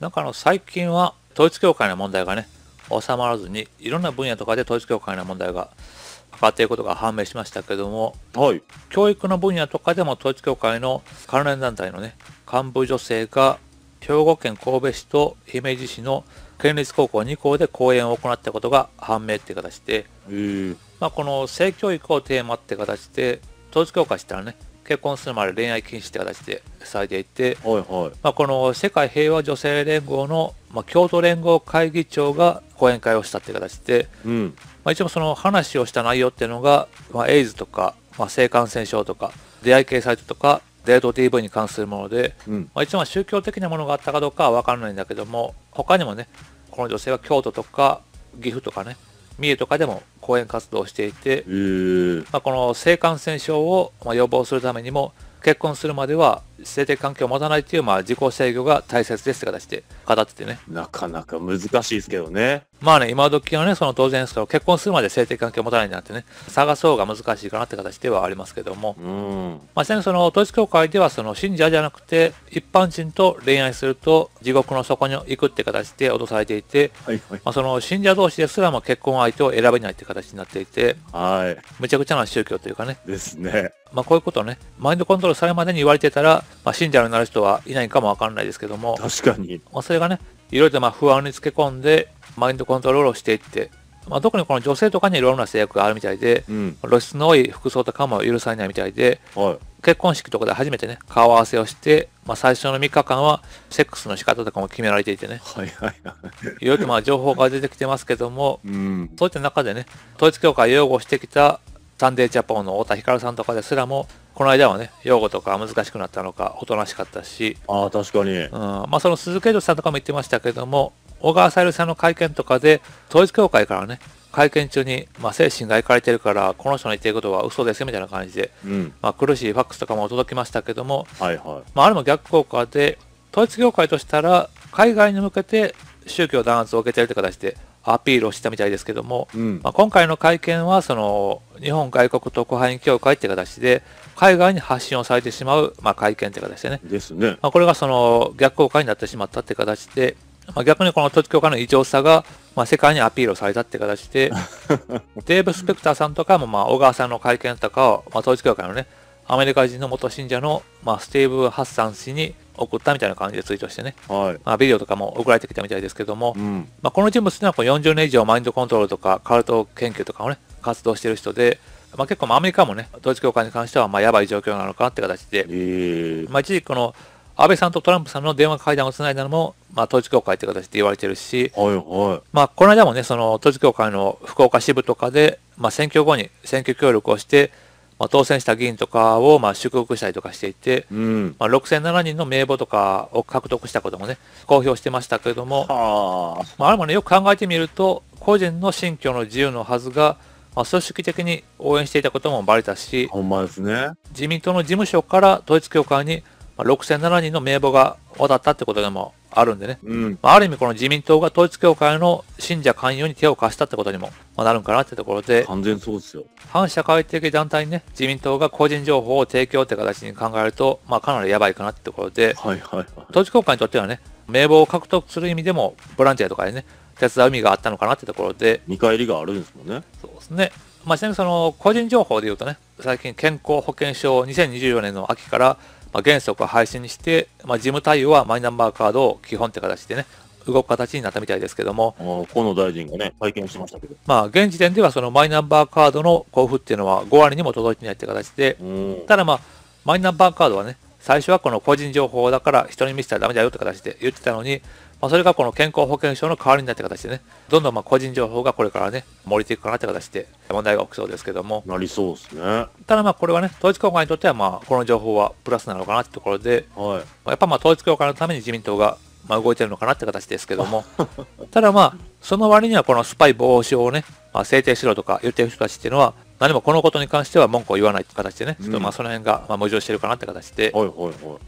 なんかあの最近は統一教会の問題がね、収まらずに、いろんな分野とかで統一教会の問題が上がっていることが判明しましたけども、はい、教育の分野とかでも統一教会の関連団体のね、幹部女性が兵庫県神戸市と姫路市の県立高校2校で講演を行ったことが判明っていう形で、まあ、この性教育をテーマって形で統一教会したらね結婚するまで恋愛禁止って形でされていて、はいはいまあ、この世界平和女性連合の、まあ、京都連合会議長が講演会をしたって形で、うんまあ、一応その話をした内容っていうのが、まあ、エイズとか、まあ、性感染症とか出会い系サイトとかデート TV に関するもので、うん、まあ、一応宗教的なものがあったかどうかは分からないんだけども他にもねこの女性は京都とか岐阜とかね三重とかでも講演活動をしていて、まあ、この性感染症を予防するためにも結婚するまでは性的関係を持たないっていう、まあ、自己制御が大切ですって形で語っててね。なかなか難しいですけどね。まあね、今時はね、その当然ですけど、結婚するまで性的関係を持たないなんてね、探そうが難しいかなって形ではありますけども。うん。まあ、ちなみにその統一教会では、その信者じゃなくて、一般人と恋愛すると地獄の底に行くって形で脅されていて、はいはい、まあ、その信者同士ですらも結婚相手を選べないって形になっていて、はい。むちゃくちゃな宗教というかね。ですね。まあ、こういうことをね、マインドコントロールされるまでに言われてたら、まあ、信者になる人はいないかもわかんないですけども、確かに。まあ、それがね、いろいろとまあ不安につけ込んで、マインドコントロールをしていって、まあ、特にこの女性とかにいろんな制約があるみたいで、うん、露出の多い服装とかも許されないみたいで、はい、結婚式とかで初めてね、顔合わせをして、まあ、最初の3日間はセックスの仕方とかも決められていてね、はいはいはい。ろいろとまあ情報が出てきてますけども、うん、そういった中でね、統一教会を擁護してきたサンデージャポンの太田光さんとかですらも、この間はね、用語とか難しくなったのか、おとなしかったし、ああ、確かに。うん、まあ、その鈴木エイトさんとかも言ってましたけども、小川さゆりさんの会見とかで、統一教会からね、会見中に、まあ、精神がいかれてるから、この人の言ってることは嘘ですみたいな感じで、うん、まあ、苦しいファックスとかも届きましたけども、はいはい、まあ、あれも逆効果で、統一教会としたら、海外に向けて宗教弾圧を受けてるって形で、アピールをしたみたいですけども、うん、まあ、今回の会見はその日本外国特派員協会って形で海外に発信をされてしまう、まあ、会見という形でねですね、まあ、これがその逆効果になってしまったって形で、まあ、逆にこの統一教会の異常さが、まあ、世界にアピールをされたって形で デーブ・スペクターさんとかも、まあ、小川さんの会見とかを、まあ、統一教会のねアメリカ人の元信者の、まあ、スティーブ・ハッサン氏に送ったみたいな感じでツイートしてね、はいまあ、ビデオとかも送られてきたみたいですけども、うん、まあ、この人物っていうのはこう40年以上マインドコントロールとかカルト研究とかをね活動してる人で、まあ、結構まあアメリカもね統一教会に関してはまあやばい状況なのかって形で、えー、まあ、一時この安倍さんとトランプさんの電話会談をつないだのも、まあ、統一教会って形で言われてるし、はいはいまあ、この間もねその統一教会の福岡支部とかで、まあ、選挙後に選挙協力をしてまあ、当選した議員とかをまあ祝福したりとかしていて、うん、まあ、6007人の名簿とかを獲得したこともね、公表してましたけれども、あまあ、あれもね、よく考えてみると、個人の信教の自由のはずが、まあ、組織的に応援していたこともバレたし、ほんまですね、自民党の事務所から統一教会に6007人の名簿が渡ったってことでもあるんでね。うん。まあ、ある意味この自民党が統一教会の信者勧誘に手を貸したってことにも、まあ、なるんかなってところで。完全そうですよ。反社会的団体にね、自民党が個人情報を提供って形に考えると、まあかなりやばいかなってところで。はいはいはい。統一教会にとってはね、名簿を獲得する意味でも、ボランティアとかでね、手伝う意味があったのかなってところで。見返りがあるんですもんね。そうですね。まあ、ちなみにその個人情報で言うとね、最近健康保険証2024年の秋からまあ、原則は廃止にして、まあ、事務対応はマイナンバーカードを基本って形でね、動く形になったみたいですけども、河野大臣がね、会見しましたけど、まあ、現時点では、そのマイナンバーカードの交付っていうのは、5割にも届いてないって形で、ただ、まあ、マイナンバーカードはね、最初はこの個人情報だから人に見せたらダメだよって形で言ってたのに、まあ、それがこの健康保険証の代わりになって形でね、どんどんま個人情報がこれからね、漏れていくかなって形で問題が起きそうですけども。なりそうですね。ただまあこれはね、統一教会にとってはまあこの情報はプラスなのかなってところで、はい、やっぱまあ統一教会のために自民党がまあ、動いてるのかなって形ですけども、ただまあ、その割にはこのスパイ防止をね、まあ、制定しろとか言ってる人たちっていうのは、何もこのことに関しては文句を言わないという形でね、ちょっとまあその辺がまあ矛盾してるかなって形で、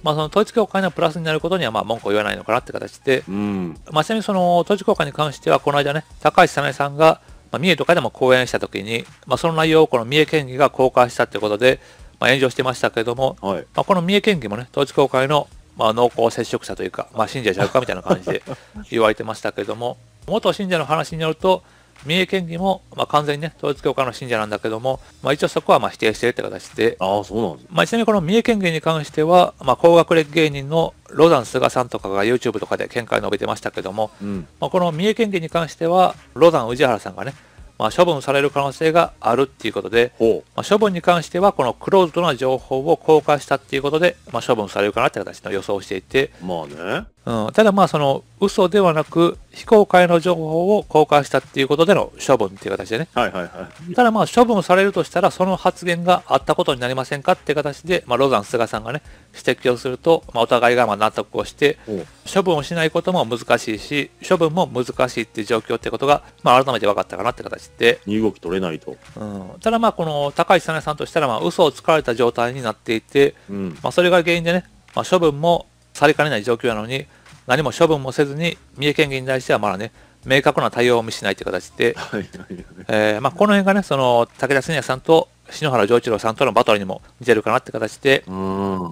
まあ、その統一教会のプラスになることにはまあ文句を言わないのかなって形で、うん、まあ、ちなみにその統一教会に関しては、この間ね、高橋早苗さんが、まあ、三重とかでも講演したときに、まあ、その内容をこの三重県議が公開したということで、まあ、炎上してましたけれども、はい、まあ、この三重県議もね、統一教会のまあ、濃厚接触者というか、まあ、信者じゃうかみたいな感じで言われてましたけれども、元信者の話によると、三重県議も、まあ、完全にね、統一教会の信者なんだけども、まあ、一応そこはまあ否定してるって形で、ああ、そうなんです、まあ、ちなみにこの三重県議に関しては、まあ、高学歴芸人のロザン・菅さんとかが YouTube とかで見解を述べてましたけども、うん、まあ、この三重県議に関しては、ロザン・宇治原さんがね、まあ、処分される可能性があるっていうことで、まあ、処分に関してはこのクローズドな情報を公開したっていうことで、まあ、処分されるかなって形の予想をしていて、まあね、うん、ただまあその嘘ではなく非公開の情報を公開したっていうことでの処分っていう形でね、はいはいはい、ただまあ処分されるとしたらその発言があったことになりませんかっていう形で、まあ、ロザン菅さんがね指摘をすると、まあ、お互いがまあ納得をして処分をしないことも難しいし処分も難しいっていう状況ってことが、まあ、改めて分かったかなって形で身動き取れないと、うん、ただまあこの高市早苗さんとしたらまあ嘘をつかれた状態になっていて、うんまあ、それが原因でねまあ、処分もされかねない状況なのに、何も処分もせずに、三重県議に対してはまだね、明確な対応を見しないという形で、えーまあ、この辺がね、その武田信也さんと篠原丈一郎さんとのバトルにも似てるかなって形で、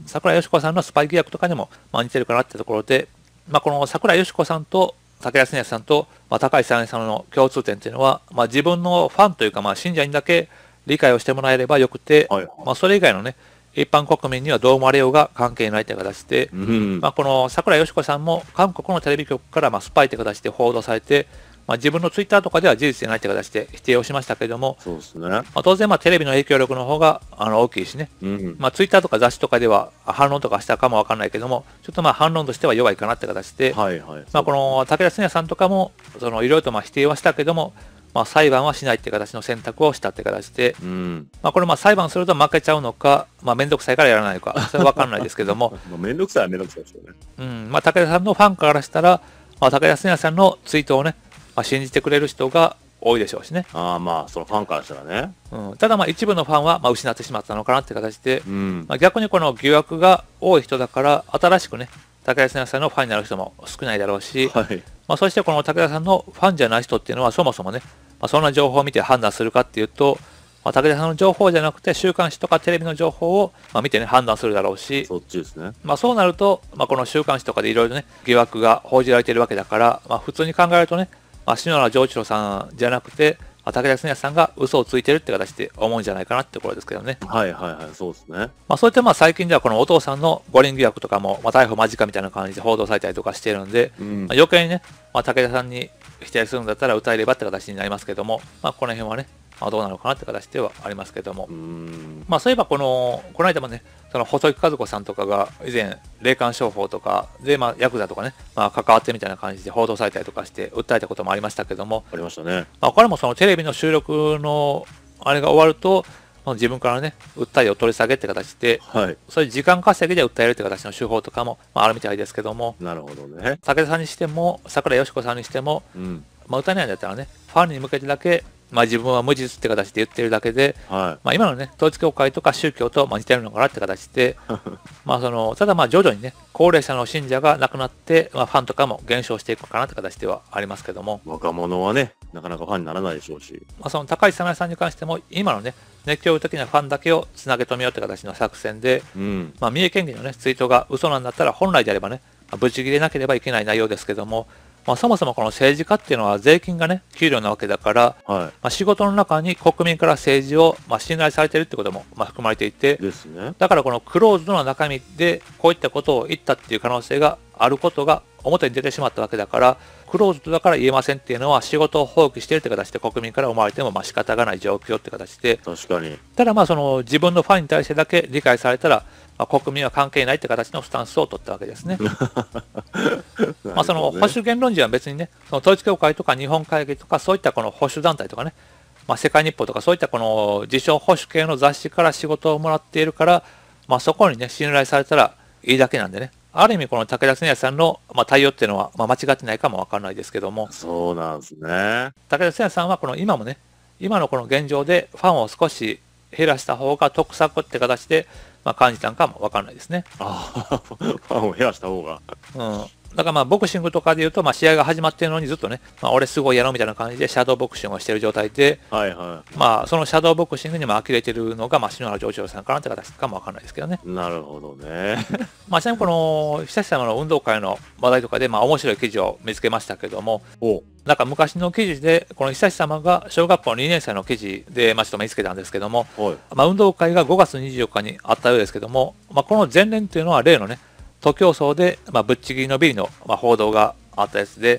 桜井よし子さんのスパイ疑惑とかにも、まあ、似てるかなってところで、まあ、この桜井よし子さんと武田信也さんと、まあ、高橋さんさんの共通点というのは、まあ、自分のファンというか、まあ、信者にだけ理解をしてもらえればよくて、はいはい、まあ、それ以外のね、一般国民にはどうもあれようが関係ないという形で、うん、まあ、この桜井よし子さんも韓国のテレビ局からまあスパイという形で報道されて、まあ、自分のツイッターとかでは事実じゃないという形で否定をしましたけれども、そうですねまあ、当然、テレビの影響力の方があの大きいしね、うん、まあ、ツイッターとか雑誌とかでは反論とかしたかもわからないけれども、ちょっとまあ反論としては弱いかなという形で、はいはいまあ、この武田信也さんとかもいろいろとまあ否定はしたけれども、まあ、裁判はしないって形の選択をしたって形で、うん、まあ、これまあ裁判すると負けちゃうのか、まあ、面倒くさいからやらないか、それは分かんないですけども、面 倒くさいは面倒くさいですよね。うんまあ、武田さんのファンからしたら、まあ、武田信也さんのツイートをね、まあ、信じてくれる人が多いでしょうしね。ああまあ、そのファンからしたらね。うん、ただまあ、一部のファンはまあ失ってしまったのかなって形で、うん、まあ、逆にこの疑惑が多い人だから、新しくね、武田先生のファンになる人も少ないだろうし、はい、まあ、そしてこの武田さんのファンじゃない人っていうのはそもそもね、まあ、そんな情報を見て判断するかっていうと、まあ、武田さんの情報じゃなくて週刊誌とかテレビの情報を、ま見てね判断するだろうしそっちですね、まそうなると、まこの週刊誌とかでいろいろね疑惑が報じられてるわけだから、ま普通に考えるとね、まあ、篠原丈一郎さんじゃなくて武田恒也さんが嘘をついてるって形で思うんじゃないかなってところですけどね。はいはいはい、そうですね。まあそういったまあ最近ではこのお父さんの五輪疑惑とかも、まあ、逮捕間近みたいな感じで報道されたりとかしてるんで、うん、まあ、余計にね、まあ、武田さんに否定するんだったら歌えればって形になりますけども、まあこの辺はね、まあ、どうなのかなって形ではありますけども、まあ、そういえばこのこの間もねその細木和子さんとかが以前霊感商法とかで、まあ、ヤクザとかね、まあ、関わってみたいな感じで報道されたりとかして訴えたこともありましたけどもありましたね、まあ、これもそのテレビの収録のあれが終わると自分からね訴えを取り下げって形で、はい、そういう時間稼ぎで訴えるって形の手法とかも、まあ、あるみたいですけどもなるほどね武田さんにしても桜井よし子さんにしても、うんまあ、歌えないんだったらねファンに向けてだけまあ、自分は無実って形で言ってるだけで、はいまあ、今のね、統一教会とか宗教とまあ似てるのかなって形で、まあそのただまあ徐々にね、高齢者の信者が亡くなって、まあ、ファンとかも減少していくのかなって形ではありますけども。若者はね、なかなかファンにならないでしょうし。まあ、その高市早苗さんに関しても、今のね、熱狂的なファンだけをつなげ止めようって形の作戦で、うん、まあ、三重県議のね、ツイートが嘘なんだったら、本来であればね、ぶち切れなければいけない内容ですけども、まあ、そもそもこの政治家っていうのは税金がね、給料なわけだから、はいまあ、仕事の中に国民から政治を、まあ、信頼されてるってことも、まあ、含まれていて、ですね、だからこのクローズドの中身でこういったことを言ったっていう可能性があることが表に出てしまったわけだから、クローズドだから言えませんっていうのは仕事を放棄してるって形で国民から思われてもまあ仕方がない状況って形で。確かに。ただまあその自分のファンに対してだけ理解されたら、まあ、国民は関係ないって形のスタンスを取ったわけですね。ねまあその保守言論人は別にね、その統一教会とか日本会議とかそういったこの保守団体とかね、まあ、世界日報とかそういったこの自称保守系の雑誌から仕事をもらっているから、まあ、そこにね信頼されたらいいだけなんでねある意味、この武田信也さんの、まあ、対応っていうのは、まあ、間違ってないかもわからないですけども。そうなんですね。武田信也さんは、この今もね、今のこの現状でファンを少し減らした方が得策って形で、まあ、感じたんかもわからないですね。ああ、ファンを減らした方が。うん。だからまあボクシングとかで言うと、まあ試合が始まってるのにずっとね、まあ俺すごいやろうみたいな感じでシャドーボクシングをしてる状態で、はいはい。まあそのシャドーボクシングにも呆れてるのが、まあ篠原丈一郎さんかなって形かもわかんないですけどね。なるほどね。まあちなみにこの、久志様の運動会の話題とかで、まあ面白い記事を見つけましたけども、おなんか昔の記事で、この久志様が小学校2年生の記事で、まあ、ちょっと見つけたんですけども、まあ、運動会が5月24日にあったようですけども、まあ、この前年というのは例のね、徒競走で、まあ、ぶっちぎりのビリの、まあ、報道があったやつで、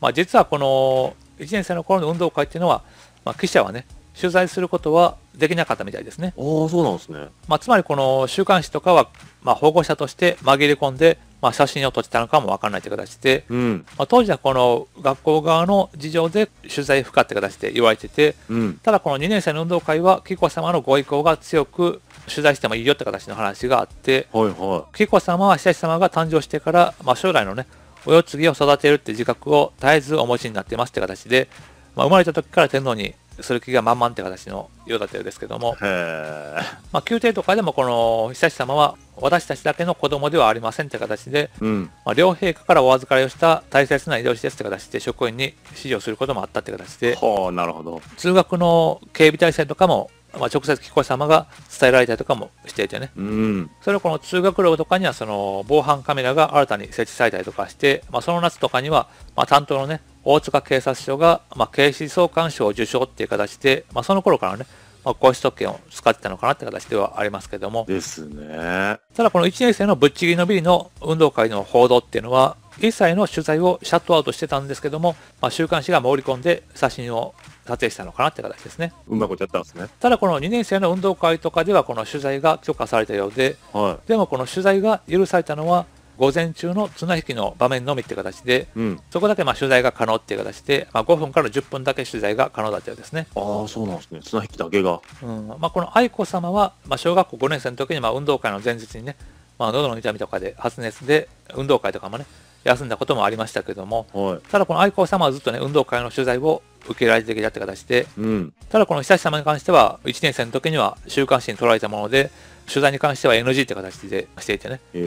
まあ、実はこの1年生の頃の運動会っていうのは、まあ、記者はね、取材することはできなかったみたいですね。ああ、そうなんですね。まあ、つまりこの週刊誌とかは、まあ、保護者として紛れ込んで、まあ、写真を撮ってたのかもわからないという形で、うん、まあ、当時はこの学校側の事情で取材不可って形で言われてて、うん、ただこの2年生の運動会は紀子様のご意向が強く取材してもいいよって形の話があって、はいはい、紀子様は久志様が誕生してから、まあ、将来のねお世継ぎを育てるって自覚を絶えずお持ちになってますって形で、まあ、生まれた時から天皇にする気が満々って形のようだったようですけども、まあ、宮廷とかでもこの久様は私たちだけの子供ではありませんって形で、うん、まあ、両陛下からお預かりをした大切な遺伝子ですって形で職員に指示をすることもあったって形で、なるほど通学の警備体制とかもまあ、直接紀子様が伝えられたりとかもしていてね、うん、それをこの通学路とかにはその防犯カメラが新たに設置されたりとかして、まあ、その夏とかには、まあ、担当のね大塚警察署が、まあ、警視総監賞を受賞っていう形で、まあ、その頃からね、まあ、皇室特権を使ってたのかなって形ではありますけども。ですね。ただこの1年生のぶっちぎりのビリの運動会の報道っていうのは、一切の取材をシャットアウトしてたんですけども、まあ、週刊誌が盛り込んで写真を撮影したのかなって形ですね。うまいことやったんですね。ただこの2年生の運動会とかではこの取材が許可されたようで、はい、でもこの取材が許されたのは午前中の綱引きの場面のみって形で、うん、そこだけまあ取材が可能っていう形で、まあ、5分から10分だけ取材が可能だったようですね。ああ、そうなんですね。綱引きだけが。うんまあ、この愛子さまは、まあ、小学校5年生の時にまあ運動会の前日にね、まあ、喉の痛みとかで発熱で運動会とかもね、休んだこともありましたけども、はい、ただこの愛子さまはずっとね、運動会の取材を受けられてきたって形で、うん、ただこの悠仁さまに関しては、1年生の時には週刊誌に取られたもので、取材に関しては NG って形でしていてね、え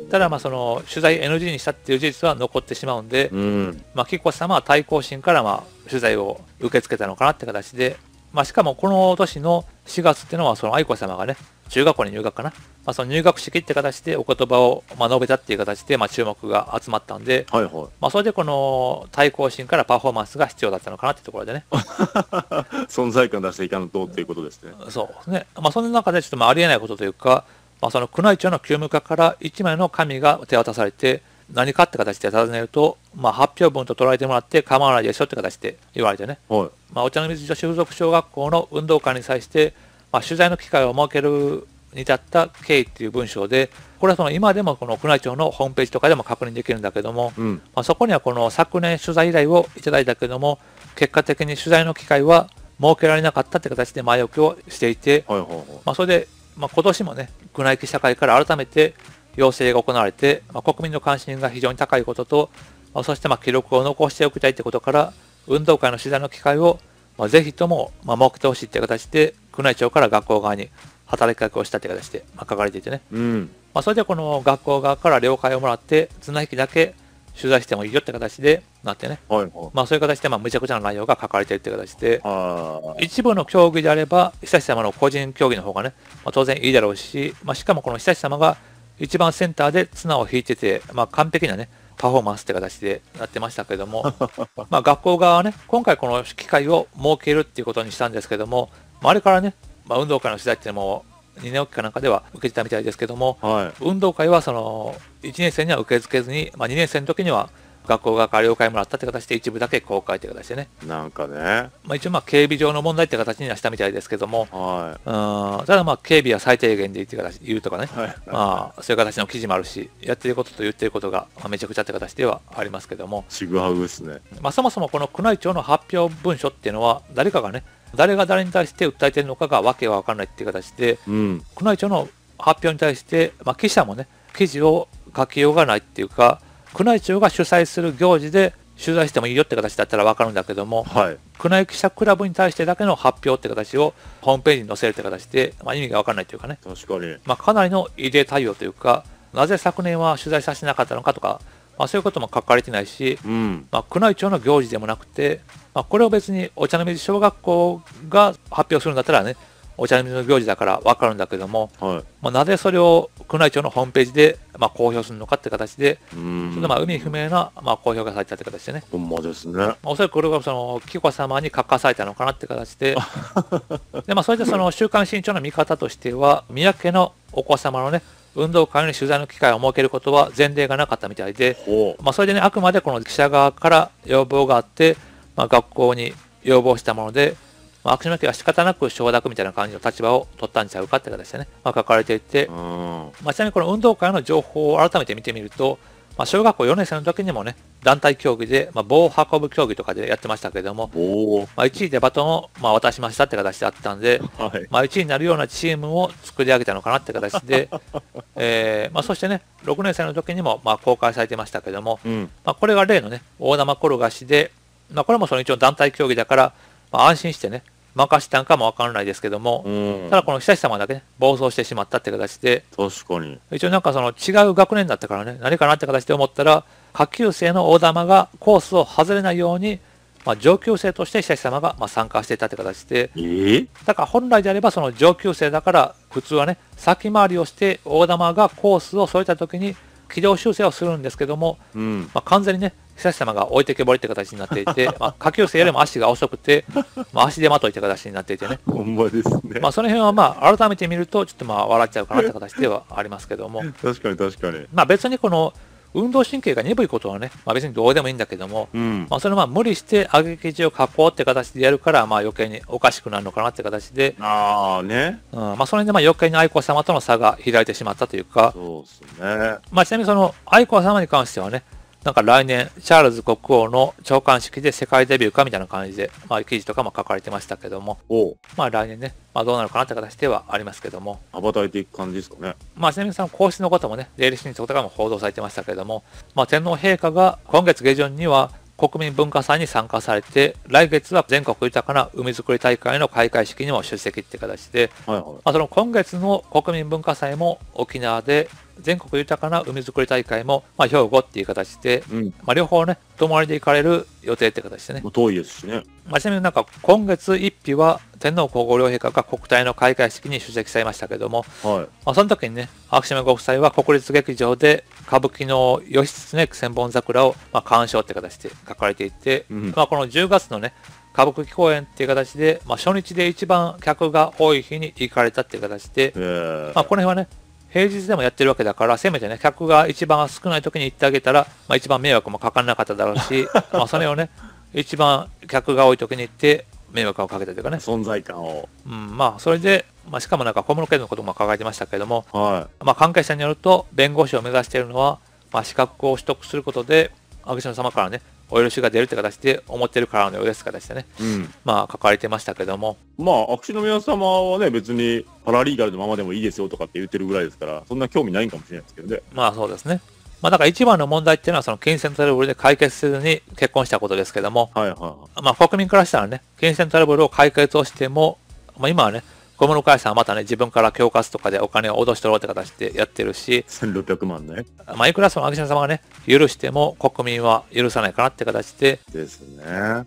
ー、ただまあその取材 NG にしたっていう事実は残ってしまうんで、うん、まあ、紀子様は対抗心からまあ取材を受け付けたのかなって形でまあ、しかもこの年の4月っていうのは、その愛子様がね、中学校に入学かな。まあ、その入学式って形でお言葉を、まあ、述べたっていう形で、まあ、注目が集まったんで、はいはい、まあ、それでこの対抗心からパフォーマンスが必要だったのかなってところでね。存在感出していかんとっていうことですね。そうですね。まあ、その中でちょっとまあありえないことというか、まあ、その宮内庁の旧務課から一枚の紙が手渡されて、何かって形で尋ねると、まあ、発表文と捉えてもらって構わないでしょって形で言われてね、はい、まあ、お茶の水女子附属小学校の運動会に際して、まあ、取材の機会を設けるに至った経緯っていう文章で、これはその今でもこの宮内庁のホームページとかでも確認できるんだけども、うん、まあ、そこにはこの昨年取材依頼をいただいたけども、結果的に取材の機会は設けられなかったって形で前置きをしていて、はいはいはい、まあ、それで、まあ、今年もね、宮内記者会から改めて要請が行われて、まあ、国民の関心が非常に高いことと、まあ、そしてま記録を残しておきたいということから、運動会の取材の機会を、まあ、ぜひとも、ま設けてほしいという形で、宮内庁から学校側に働きかけをしたという形で、ま書かれていてね、うん、まそれでこの学校側から了解をもらって、綱引きだけ取材してもいいよって形でなってね、はいはい、まあ、そういう形でまあむちゃくちゃな内容が書かれているという形で、一部の競技であれば、悠仁さまの個人競技の方がね、まあ、当然いいだろうし、まあ、しかもこの悠仁さまが一番センターで綱を引いてて、まあ、完璧なね、パフォーマンスって形でやってましたけども、まあ学校側はね、今回この機会を設けるっていうことにしたんですけども、まあ、あれからね、まあ、運動会の取材っていうのも、2年おきかなんかでは受けてたみたいですけども、はい、運動会はその1年生には受け付けずに、まあ、2年生の時には学校が了解もらったって形で一部だけ公開という形でね。なんかね。まあ、一応まあ警備上の問題って形にはしたみたいですけども、はい、うんただまあ警備は最低限でいいって形言うとかね、はい、まあ、そういう形の記事もあるし、やってることと言ってることがめちゃくちゃって形ではありますけども。ちぐはぐですね。まあ、そもそもこの宮内庁の発表文書っていうのは、誰かがね、誰が誰に対して訴えてるのかがわけは分からないっていう形で、うん、宮内庁の発表に対して、まあ、記者もね、記事を書きようがないっていうか、宮内庁が主催する行事で取材してもいいよって形だったら分かるんだけども、はい、宮内記者クラブに対してだけの発表って形をホームページに載せるって形で、まあ、意味が分かんないというかね確かに、まあ、かなりの異例対応というかなぜ昨年は取材させなかったのかとか、まあ、そういうことも書かれてないし、うん、まあ、宮内庁の行事でもなくて、まあ、これを別にお茶の水小学校が発表するんだったらねお茶の水の行事だからわかるんだけども、はいまあ、なぜそれを宮内庁のホームページで、まあ、公表するのかって形で、うんそれでまあ海不明な、まあ、公表がされたって形でね。ほんまですね。まあ、おそらくこれがその紀子様に書かされたのかなって形で、でまあ、それでその週刊新潮の見方としては、宮家のお子様のね、運動会に取材の機会を設けることは前例がなかったみたいで、まあ、それでね、あくまでこの記者側から要望があって、まあ、学校に要望したもので、まあ、島家は仕方なく承諾みたいな感じの立場を取ったんちゃうかって形でね、まあ、書かれていて、まあ、ちなみにこの運動会の情報を改めて見てみると、まあ、小学校4年生の時にもね、団体競技で、まあ、棒を運ぶ競技とかでやってましたけども、まあ、1位でバトンを、まあ、渡しましたって形であったんで、はい、まあ、1位になるようなチームを作り上げたのかなって形で、えーまあ、そしてね、6年生の時にも、まあ、公開されてましたけども、うん、まあ、これが例のね、大玉転がしで、まあ、これもその一応団体競技だから、まあ、安心してね、任したんかもわからないですけども、ただこの久志様だけね、暴走してしまったって形で、確かに。一応なんかその違う学年だったからね、何かなって形で思ったら、下級生の大玉がコースを外れないように、まあ、上級生として久志様がまあ参加していたって形で、えー、だから本来であればその上級生だから普通はね先回りをして大玉がコースを添えた時に軌道修正をするんですけども、うん、まあ、完全にね久し様が置いてけぼりって形になっていて、まあ、下級生よりも足が遅くて、まあ、足手まといって形になっていてね。ほんまですね。まあ、その辺はまあ、改めて見ると、ちょっとまあ、笑っちゃうかなって形ではありますけども。確かに確かに。まあ、別にこの、運動神経が鈍いことはね、まあ、別にどうでもいいんだけども、うん、まあ、それは無理して上げ生地を加工って形でやるから、まあ、余計におかしくなるのかなって形で、あねうんまあ、それでまあ余計に愛子様との差が開いてしまったというか、そうすねまあ、ちなみにその愛子様に関してはね、なんか来年、チャールズ国王の長官式で世界デビューかみたいな感じで、まあ、記事とかも書かれてましたけども、まあ来年ね、まあどうなるかなって形ではありますけども。羽ばたいていく感じですかね。まあちなみにその皇室のこともね、デイリー新聞とかも報道されてましたけども、まあ天皇陛下が今月下旬には国民文化祭に参加されて、来月は全国豊かな海づくり大会の開会式にも出席って形で、はいはい、まあ、その今月の国民文化祭も沖縄で全国豊かな海づくり大会も、まあ、兵庫っていう形で、うん、まあ、両方ね、泊まりで行かれる予定って形でね。遠いですしね。まあ、ちなみになんか、今月1日は、天皇皇后両陛下が国体の開会式に出席されましたけども、はい、まあ、その時にね、秋島ご夫妻は国立劇場で歌舞伎の義経千本桜を、まあ、鑑賞って形で書かれていて、うん、まあ、この10月のね、歌舞伎公演っていう形で、まあ、初日で一番客が多い日に行かれたっていう形で、まあ、この辺はね、平日でもやってるわけだから、せめてね、客が一番少ない時に行ってあげたら、まあ、一番迷惑もかからなかっただろうし、まあそれをね、一番客が多い時に行って、迷惑をかけたというかね。存在感を。うん、まあ、それで、まあ、しかもなんか小室圭のことも抱えてましたけども、はい、まあ、関係者によると、弁護士を目指しているのは、まあ、資格を取得することで、阿部シ様からね、お許しが出るって形で思ってるからのよです形でね、うん、まあ書かれてましたけどもまあ秋篠宮様はね別にパラリーガルのままでもいいですよとかって言ってるぐらいですからそんな興味ないんかもしれないですけどねまあそうですねまあだから一番の問題っていうのはその金銭トラブルで解決せずに結婚したことですけども、はい、はい、まあ国民からしたらね、金銭トラブルを解決をしても、まあ今はね、小室会社はまたね、自分から恐喝とかでお金を脅し取ろうって形でやってるし、1600万ね。まあ、いくらその秋島様がね、許しても国民は許さないかなって形で、ですね。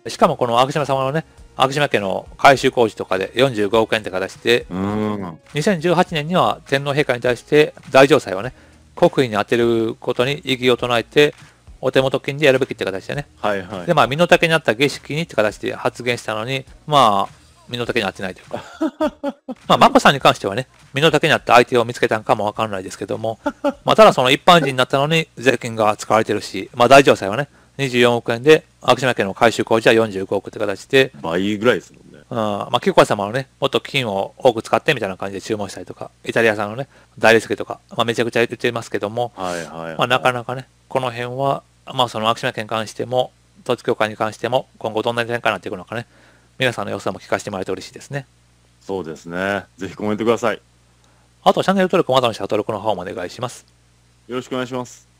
しかもこの秋島様のね、昭島家の改修工事とかで45億円って形で、うん、2018年には天皇陛下に対して大城祭をね、国費に充てることに異議を唱えて、お手元金でやるべきって形でね。はいはい。で、まあ、身の丈になった儀式にって形で発言したのに、まあ、身の丈に合ってないというか。まあ、マコさんに関してはね、身の丈に合った相手を見つけたんかもわかんないですけども、まあ、ただその一般人になったのに税金が使われてるし、まあ、大城債はね、24億円で、秋島家の改修工事は45億って形で。倍ぐらいですもんね。うん。まあ、菊川様のね、もっと金を多く使ってみたいな感じで注文したりとか、イタリア産のね、大理石とか、まあ、めちゃくちゃ言ってますけども、はいはい、はい、まあ、なかなかね、この辺は、まあ、その秋島家に関しても、統一教会に関しても、今後どんな展開になっていくのかね、皆さんの様子も聞かせてもらえて嬉しいですね。そうですね。ぜひコメントください。あと、チャンネル登録まだの人は登録の方もお願いします。よろしくお願いします。